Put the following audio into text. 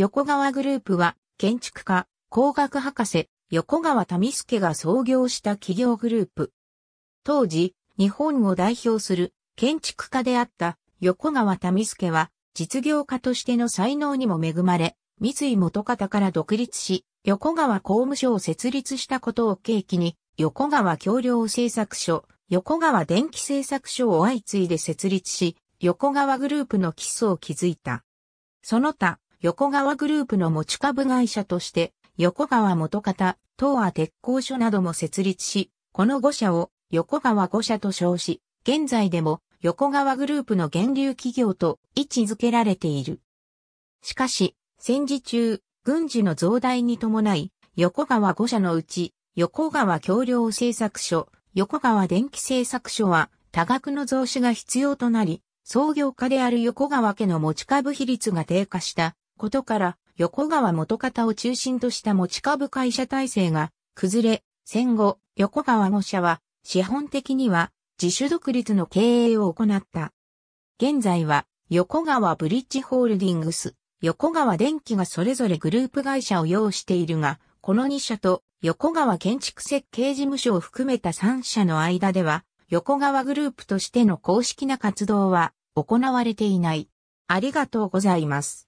横川グループは、建築家、工学博士、横川民助が創業した企業グループ。当時、日本を代表する建築家であった横川民助は、実業家としての才能にも恵まれ、三井元方から独立し、横川工務所を設立したことを契機に、横川橋梁製作所、横川電気製作所を相次いで設立し、横川グループの基礎を築いた。その他、横川グループの持ち株会社として、横川元方、東亜鉄工所なども設立し、この5社を横川5社と称し、現在でも横川グループの源流企業と位置づけられている。しかし、戦時中、軍事の増大に伴い、横川5社のうち、横川橋梁製作所、横川電気製作所は、多額の増資が必要となり、創業家である横川家の持ち株比率が低下したことから、横川元方を中心とした持ち株会社体制が崩れ、戦後、横川5社は、資本的には自主独立の経営を行った。現在は、横川ブリッジホールディングス、横川電機がそれぞれグループ会社を要しているが、この2社と横川建築設計事務所を含めた3社の間では、横川グループとしての公式な活動は行われていない。ありがとうございます。